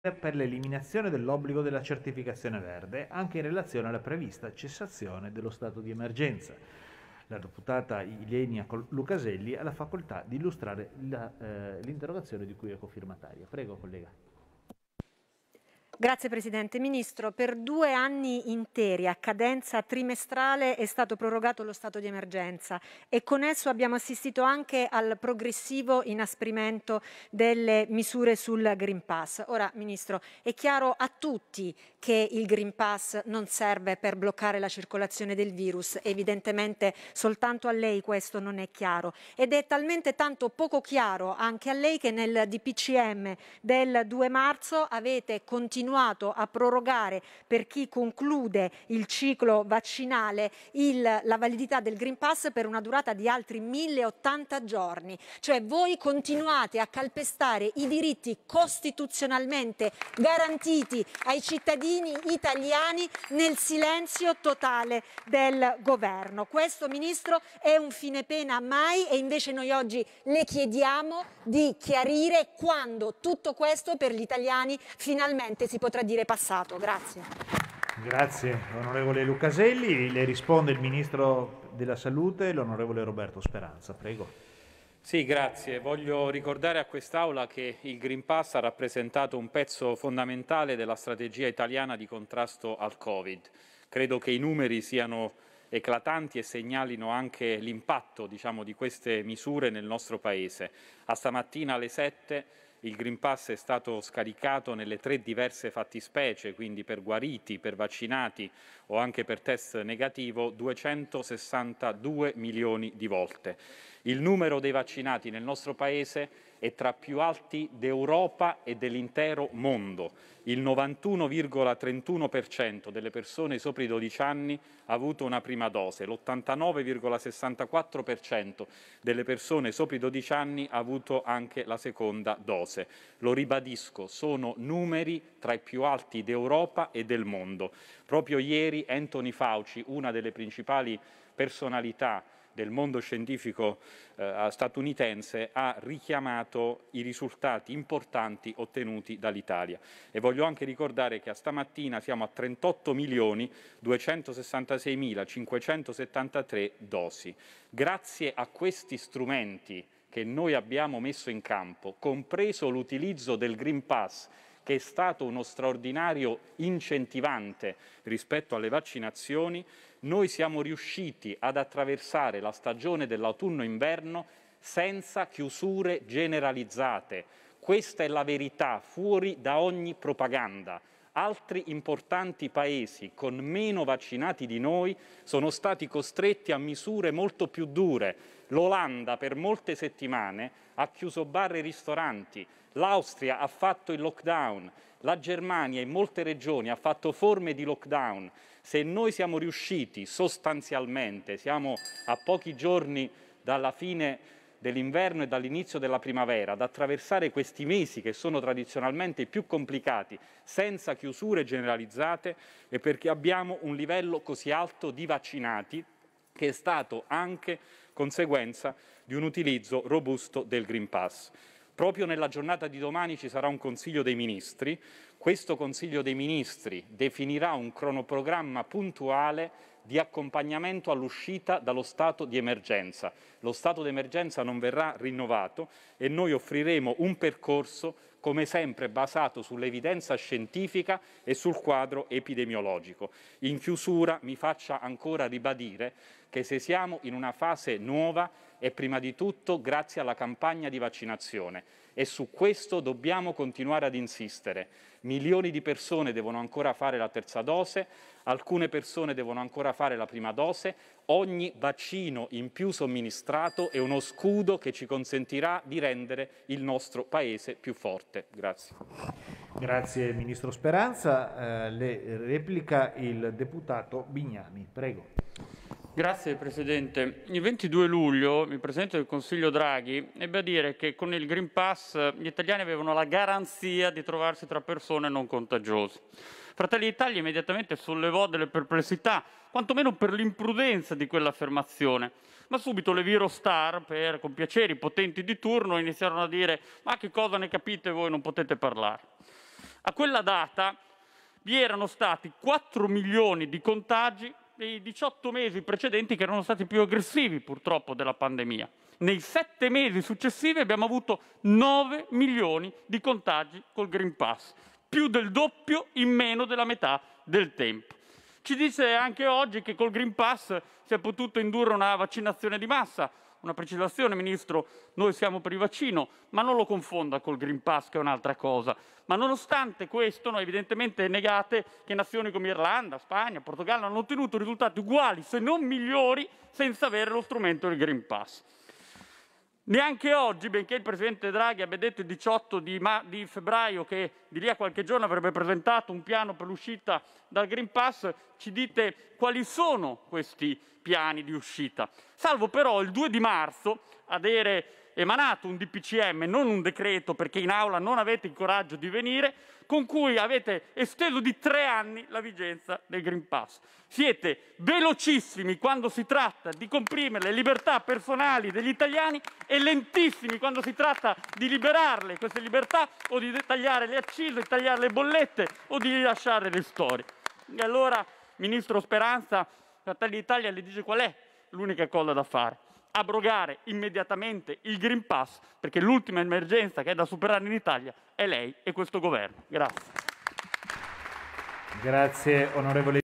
per l'eliminazione dell'obbligo della certificazione verde anche in relazione alla prevista cessazione dello stato di emergenza. La deputata Ilenia Lucaselli ha la facoltà di illustrare eh, l'interrogazione eh, di cui è cofirmataria. Prego, collega. Grazie Presidente. Ministro, per due anni interi a cadenza trimestrale è stato prorogato lo stato di emergenza e con esso abbiamo assistito anche al progressivo inasprimento delle misure sul Green Pass. Ora, Ministro, è chiaro a tutti che il Green Pass non serve per bloccare la circolazione del virus, evidentemente soltanto a lei questo non è chiaro ed è talmente tanto poco chiaro anche a lei che nel DPCM del 2 marzo avete continuato continuato a prorogare per chi conclude il ciclo vaccinale il, la validità del Green Pass per una durata di altri 1080 giorni. Cioè voi continuate a calpestare i diritti costituzionalmente garantiti ai cittadini italiani nel silenzio totale del governo. Questo, Ministro, è un fine pena mai e invece noi oggi le chiediamo di chiarire quando tutto questo per gli italiani finalmente si si potrà dire passato. Grazie. Grazie onorevole Lucaselli. Le risponde il Ministro della Salute, l'onorevole Roberto Speranza. Prego. Sì, grazie. Voglio ricordare a quest'Aula che il Green Pass ha rappresentato un pezzo fondamentale della strategia italiana di contrasto al Covid. Credo che i numeri siano eclatanti e segnalino anche l'impatto diciamo, di queste misure nel nostro Paese. A stamattina alle 7 il Green Pass è stato scaricato nelle tre diverse fattispecie, quindi per guariti, per vaccinati o anche per test negativo, 262 milioni di volte. Il numero dei vaccinati nel nostro Paese è tra più alti d'Europa e dell'intero mondo. Il 91,31% delle persone sopra i 12 anni ha avuto una prima dose, l'89,64% delle persone sopra i 12 anni ha avuto anche la seconda dose. Lo ribadisco, sono numeri tra i più alti d'Europa e del mondo. Proprio ieri Anthony Fauci, una delle principali personalità del mondo scientifico eh, statunitense ha richiamato i risultati importanti ottenuti dall'Italia. E voglio anche ricordare che a stamattina siamo a 38 milioni 266.573 dosi. Grazie a questi strumenti che noi abbiamo messo in campo, compreso l'utilizzo del Green Pass che è stato uno straordinario incentivante rispetto alle vaccinazioni, noi siamo riusciti ad attraversare la stagione dell'autunno-inverno senza chiusure generalizzate. Questa è la verità fuori da ogni propaganda altri importanti paesi con meno vaccinati di noi sono stati costretti a misure molto più dure. L'Olanda per molte settimane ha chiuso bar e ristoranti, l'Austria ha fatto il lockdown, la Germania in molte regioni ha fatto forme di lockdown. Se noi siamo riusciti sostanzialmente, siamo a pochi giorni dalla fine dell'inverno e dall'inizio della primavera, ad attraversare questi mesi che sono tradizionalmente più complicati, senza chiusure generalizzate, e perché abbiamo un livello così alto di vaccinati che è stato anche conseguenza di un utilizzo robusto del Green Pass. Proprio nella giornata di domani ci sarà un Consiglio dei Ministri. Questo Consiglio dei Ministri definirà un cronoprogramma puntuale di accompagnamento all'uscita dallo stato di emergenza lo stato d'emergenza non verrà rinnovato e noi offriremo un percorso come sempre basato sull'evidenza scientifica e sul quadro epidemiologico. In chiusura mi faccia ancora ribadire che se siamo in una fase nuova è prima di tutto grazie alla campagna di vaccinazione e su questo dobbiamo continuare ad insistere. Milioni di persone devono ancora fare la terza dose, alcune persone devono ancora fare la prima dose, ogni vaccino in più somministrato strato e uno scudo che ci consentirà di rendere il nostro Paese più forte. Grazie. Grazie Ministro Speranza. Eh, le replica il deputato Bignami. Prego. Grazie Presidente. Il 22 luglio il Presidente del Consiglio Draghi ebbe a dire che con il Green Pass gli italiani avevano la garanzia di trovarsi tra persone non contagiose. Fratelli d'Italia immediatamente sollevò delle perplessità, quantomeno per l'imprudenza di quell'affermazione. Ma subito le virostar, per compiacere i potenti di turno, iniziarono a dire ma che cosa ne capite voi, non potete parlare. A quella data vi erano stati 4 milioni di contagi nei 18 mesi precedenti che erano stati più aggressivi purtroppo della pandemia. Nei 7 mesi successivi abbiamo avuto 9 milioni di contagi col Green Pass, più del doppio in meno della metà del tempo. Ci dice anche oggi che col Green Pass si è potuto indurre una vaccinazione di massa. Una precisazione, Ministro, noi siamo per il vaccino, ma non lo confonda col Green Pass, che è un'altra cosa. Ma nonostante questo, noi evidentemente negate che nazioni come Irlanda, Spagna, Portogallo hanno ottenuto risultati uguali, se non migliori, senza avere lo strumento del Green Pass. Neanche oggi, benché il Presidente Draghi abbia detto il 18 di, di, febbraio che di lì a qualche giorno avrebbe presentato un piano per l'uscita dal Green Pass, ci dite quali sono questi piani di uscita. Salvo però il 2 di marzo avere emanato un DPCM, non un decreto, perché in aula non avete il coraggio di venire, con cui avete esteso di tre anni la vigenza del Green Pass. Siete velocissimi quando si tratta di comprimere le libertà personali degli italiani e lentissimi quando si tratta di liberarle, queste libertà, o di tagliare le accise, tagliare le bollette o di rilasciare le storie. E allora, Ministro Speranza, Fratelli d'Italia le dice qual è l'unica cosa da fare abrogare immediatamente il Green Pass, perché l'ultima emergenza che è da superare in Italia è lei e questo governo. Grazie. Grazie onorevole.